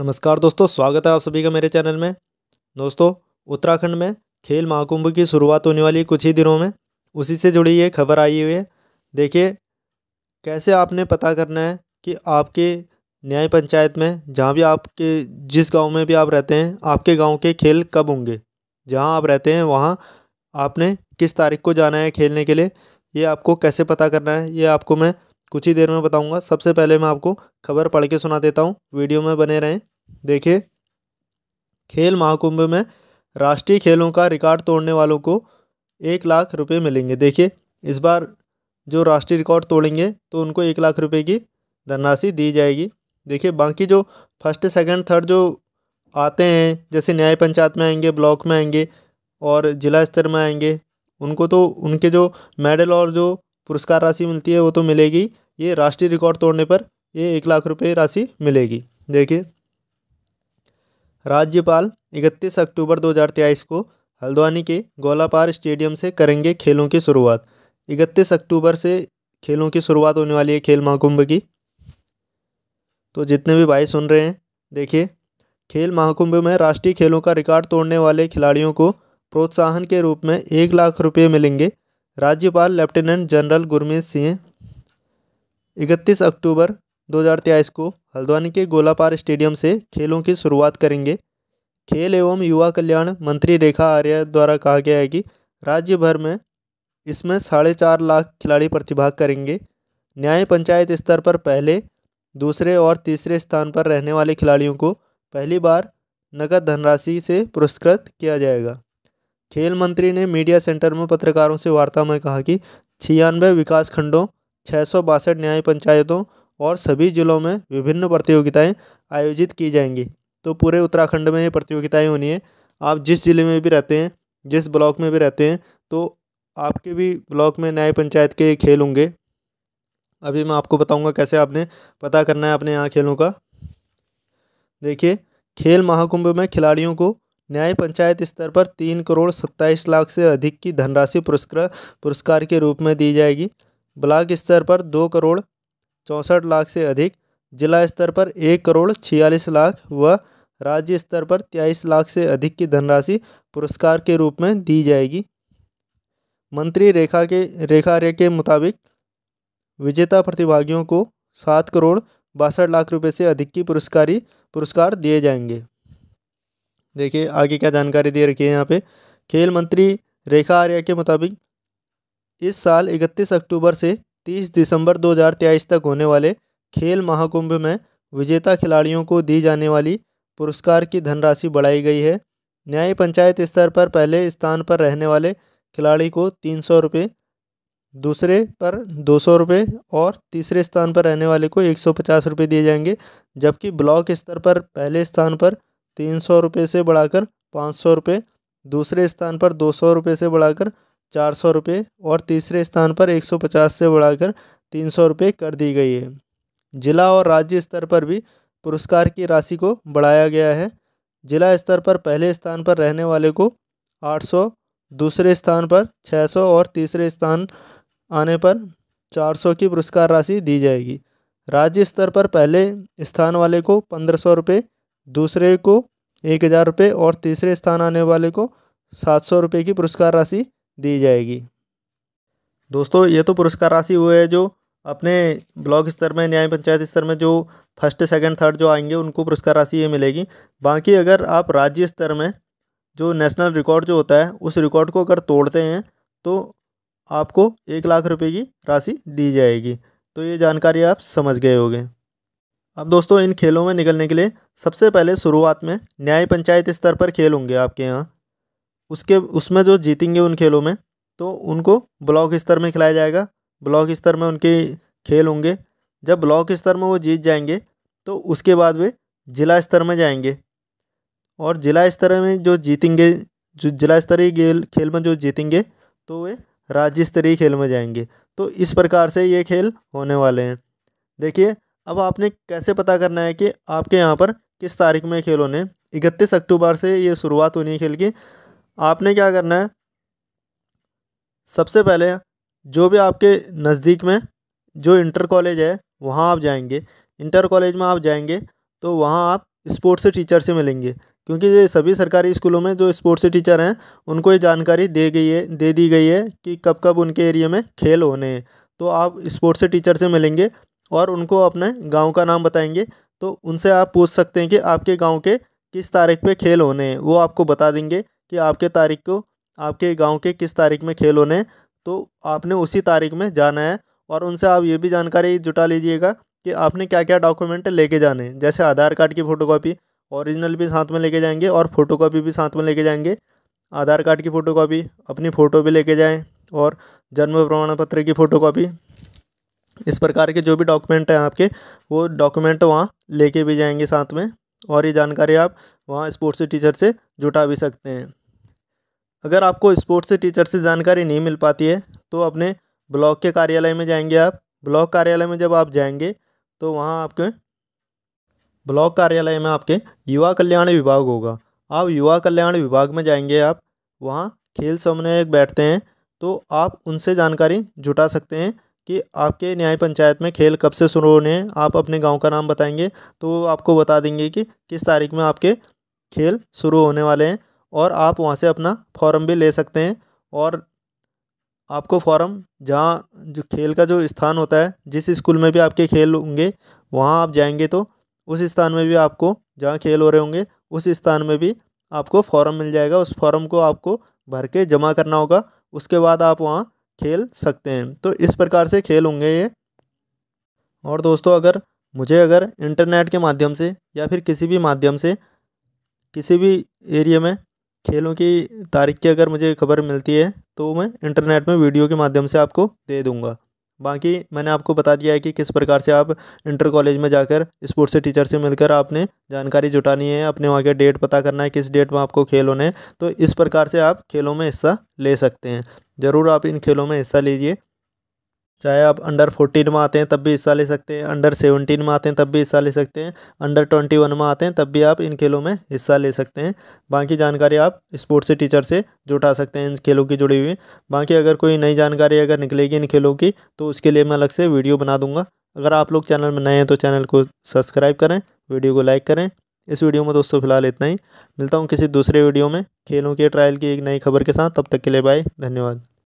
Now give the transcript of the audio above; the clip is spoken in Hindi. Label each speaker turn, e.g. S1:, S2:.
S1: नमस्कार दोस्तों स्वागत है आप सभी का मेरे चैनल में दोस्तों उत्तराखंड में खेल महाकुंभ की शुरुआत होने वाली कुछ ही दिनों में उसी से जुड़ी ये खबर आई हुई है देखिए कैसे आपने पता करना है कि आपके न्याय पंचायत में जहाँ भी आपके जिस गांव में भी आप रहते हैं आपके गांव के खेल कब होंगे जहाँ आप रहते हैं वहाँ आपने किस तारीख को जाना है खेलने के लिए ये आपको कैसे पता करना है ये आपको मैं कुछ ही देर में बताऊंगा सबसे पहले मैं आपको खबर पढ़ के सुना देता हूँ वीडियो में बने रहें देखिए खेल महाकुंभ में राष्ट्रीय खेलों का रिकॉर्ड तोड़ने वालों को एक लाख रुपये मिलेंगे देखिए इस बार जो राष्ट्रीय रिकॉर्ड तोड़ेंगे तो उनको एक लाख रुपये की धनराशि दी जाएगी देखिए बाकी जो फर्स्ट सेकंड थर्ड जो आते हैं जैसे न्याय पंचायत में आएंगे ब्लॉक में आएंगे और जिला स्तर में आएंगे उनको तो उनके जो मेडल और जो पुरस्कार राशि मिलती है वो तो मिलेगी ये राष्ट्रीय रिकॉर्ड तोड़ने पर ये एक लाख रुपये राशि मिलेगी देखिए राज्यपाल 31 अक्टूबर 2023 को हल्द्वानी के गोलापार स्टेडियम से करेंगे खेलों की शुरुआत 31 अक्टूबर से खेलों की शुरुआत होने वाली है खेल महाकुंभ की तो जितने भी भाई सुन रहे हैं देखिए खेल महाकुंभ में राष्ट्रीय खेलों का रिकॉर्ड तोड़ने वाले खिलाड़ियों को प्रोत्साहन के रूप में एक लाख रुपये मिलेंगे राज्यपाल लेफ्टिनेंट जनरल गुरमीत सिंह इकतीस अक्टूबर 2023 को हल्द्वानी के गोलापार स्टेडियम से खेलों की शुरुआत करेंगे खेल एवं युवा कल्याण मंत्री रेखा आर्य द्वारा कहा गया है कि राज्य भर में इसमें साढ़े चार लाख खिलाड़ी प्रतिभाग करेंगे न्याय पंचायत स्तर पर पहले दूसरे और तीसरे स्थान पर रहने वाले खिलाड़ियों को पहली बार नकद धनराशि से पुरस्कृत किया जाएगा खेल मंत्री ने मीडिया सेंटर में पत्रकारों से वार्ता में कहा कि छियानवे विकास खंडों छः न्याय पंचायतों और सभी जिलों में विभिन्न प्रतियोगिताएं आयोजित की जाएंगी तो पूरे उत्तराखंड में ये प्रतियोगिताएं होनी है आप जिस ज़िले में भी रहते हैं जिस ब्लॉक में भी रहते हैं तो आपके भी ब्लॉक में न्याय पंचायत के खेल होंगे अभी मैं आपको बताऊंगा कैसे आपने पता करना है अपने यहाँ खेलों का देखिए खेल महाकुंभ में खिलाड़ियों को न्याय पंचायत स्तर पर तीन करोड़ सत्ताईस लाख से अधिक की धनराशि पुरस्कार पुरस्कार के रूप में दी जाएगी ब्लॉक स्तर पर दो करोड़ चौंसठ लाख से अधिक जिला स्तर पर एक करोड़ छियालीस लाख व राज्य स्तर पर तेईस लाख से अधिक की धनराशि पुरस्कार के रूप में दी जाएगी मंत्री रेखा के रेखा रे के मुताबिक विजेता प्रतिभागियों को सात करोड़ बासठ लाख रुपए से अधिक की पुरस्कारी पुरस्कार दिए जाएंगे देखिए आगे क्या जानकारी दे रखी है यहाँ पे खेल मंत्री रेखा आर्या के मुताबिक इस साल 31 अक्टूबर से 30 दिसंबर 2023 तक होने वाले खेल महाकुंभ में विजेता खिलाड़ियों को दी जाने वाली पुरस्कार की धनराशि बढ़ाई गई है न्याय पंचायत स्तर पर पहले स्थान पर रहने वाले खिलाड़ी को तीन सौ रुपये दूसरे पर दो सौ रुपये और तीसरे स्थान पर रहने वाले को एक सौ पचास रुपये दिए जाएंगे जबकि ब्लॉक स्तर पर पहले स्थान पर तीन सौ रुपये से बढ़ाकर पाँच सौ रुपये दूसरे स्थान पर दो सौ रुपये से बढ़ाकर चार सौ रुपये और तीसरे स्थान पर एक सौ पचास से बढ़ाकर तीन सौ रुपये कर दी गई है जिला और राज्य स्तर पर भी पुरस्कार की राशि को बढ़ाया गया है जिला स्तर पर पहले स्थान पर रहने वाले को आठ सौ दूसरे स्थान पर छः सौ और तीसरे स्थान आने पर चार सौ की पुरस्कार राशि दी जाएगी राज्य स्तर पर पहले स्थान वाले को पंद्रह सौ रुपये दूसरे को एक हज़ार रुपये और तीसरे स्थान आने वाले को सात सौ रुपये की पुरस्कार राशि दी जाएगी दोस्तों ये तो पुरस्कार राशि वो है जो अपने ब्लॉक स्तर में न्याय पंचायत स्तर में जो फर्स्ट सेकंड थर्ड जो आएंगे उनको पुरस्कार राशि ये मिलेगी बाकी अगर आप राज्य स्तर में जो नेशनल रिकॉर्ड जो होता है उस रिकॉर्ड को अगर तोड़ते हैं तो आपको एक लाख रुपये की राशि दी जाएगी तो ये जानकारी आप समझ गए होंगे अब दोस्तों इन खेलों में निकलने के लिए सबसे पहले शुरुआत में न्याय पंचायत स्तर पर खेल होंगे आपके यहाँ उसके उसमें जो जीतेंगे उन खेलों में तो उनको ब्लॉक स्तर में खिलाया जाएगा ब्लॉक स्तर में उनके खेल होंगे जब ब्लॉक स्तर में वो जीत जाएंगे तो उसके बाद वे जिला स्तर में जाएंगे और जिला स्तर में जो जीतेंगे जो जिला स्तरीय खेल खेल में जो जीतेंगे तो वे राज्य स्तरीय खेल में जाएंगे तो इस प्रकार से ये खेल होने वाले हैं देखिए अब आपने कैसे पता करना है कि आपके यहाँ पर किस तारीख में खेल होने इकतीस अक्टूबर से ये शुरुआत होनी है खेल की आपने क्या करना है सबसे पहले जो भी आपके नज़दीक में जो इंटर कॉलेज है वहाँ आप जाएंगे इंटर कॉलेज में आप जाएंगे तो वहाँ आप स्पोर्ट्स टीचर से मिलेंगे क्योंकि ये सभी सरकारी स्कूलों में जो स्पोर्ट्स से टीचर हैं उनको ये जानकारी दे गई है दे दी गई है कि कब कब उनके एरिया में खेल होने हैं तो आप स्पोर्ट्स से टीचर से मिलेंगे और उनको अपने गांव का नाम बताएंगे तो उनसे आप पूछ सकते हैं कि आपके गांव के किस तारीख पे खेल होने हैं वो आपको बता देंगे कि आपके तारीख को आपके गांव के किस तारीख में खेल होने हैं तो आपने उसी तारीख में जाना है और उनसे आप ये भी जानकारी जुटा लीजिएगा कि आपने क्या क्या डॉक्यूमेंट लेके जाने हैं जैसे आधार कार्ड की फ़ोटो ओरिजिनल भी साथ में लेके जाएंगे और फोटो भी साथ में लेके जाएंगे आधार कार्ड की फ़ोटो अपनी फ़ोटो भी लेके जाएँ और जन्म प्रमाण पत्र की फ़ोटो इस प्रकार के जो भी डॉक्यूमेंट हैं आपके वो डॉक्यूमेंट वहाँ लेके भी जाएंगे साथ में और ये जानकारी आप वहाँ स्पोर्ट्स टीचर से जुटा भी सकते हैं अगर आपको स्पोर्ट्स टीचर से जानकारी नहीं मिल पाती है तो अपने ब्लॉक के कार्यालय में जाएंगे आप ब्लॉक कार्यालय में जब आप जाएंगे तो वहाँ आपके ब्लॉक कार्यालय में आपके युवा कल्याण विभाग होगा आप युवा कल्याण विभाग में जाएंगे आप वहाँ खेल समन्वयक बैठते हैं तो आप उनसे जानकारी जुटा सकते हैं कि आपके न्याय पंचायत में खेल कब से शुरू होने हैं आप अपने गांव का नाम बताएंगे तो आपको बता देंगे कि किस तारीख में आपके खेल शुरू होने वाले हैं और आप वहाँ से अपना फॉर्म भी ले सकते हैं और आपको फॉर्म जहाँ जो खेल का जो स्थान होता है जिस स्कूल में भी आपके खेल होंगे वहाँ आप जाएंगे तो उस स्थान में भी आपको जहाँ खेल हो रहे होंगे उस स्थान में भी आपको फॉर्म मिल जाएगा उस फॉर्म को आपको भर के जमा करना होगा उसके बाद आप वहाँ खेल सकते हैं तो इस प्रकार से खेल होंगे ये और दोस्तों अगर मुझे अगर इंटरनेट के माध्यम से या फिर किसी भी माध्यम से किसी भी एरिया में खेलों की तारीख की अगर मुझे खबर मिलती है तो मैं इंटरनेट में वीडियो के माध्यम से आपको दे दूँगा बाकी मैंने आपको बता दिया है कि किस प्रकार से आप इंटर कॉलेज में जाकर स्पोर्ट्स से टीचर से मिलकर आपने जानकारी जुटानी है अपने वहाँ के डेट पता करना है किस डेट में आपको खेल होने है तो इस प्रकार से आप खेलों में हिस्सा ले सकते हैं ज़रूर आप इन खेलों में हिस्सा लीजिए चाहे आप अंडर फोर्टीन में आते हैं तब भी हिस्सा ले सकते हैं अंडर सेवनटीन में आते हैं तब भी हिस्सा ले सकते हैं अंडर ट्वेंटी वन में आते हैं तब भी आप इन खेलों में हिस्सा ले सकते हैं बाकी जानकारी आप स्पोर्ट्स टीचर से जुटा सकते हैं इन खेलों की जुड़ी हुई बाकी अगर कोई नई जानकारी अगर निकलेगी इन खेलों की तो उसके लिए मैं अलग से वीडियो बना दूंगा अगर आप लोग चैनल में नए हैं तो चैनल को सब्सक्राइब करें वीडियो को लाइक करें इस वीडियो में दोस्तों फिलहाल इतना ही मिलता हूँ किसी दूसरे वीडियो में खेलों के ट्रायल की एक नई खबर के साथ तब तक के लिए बाय धन्यवाद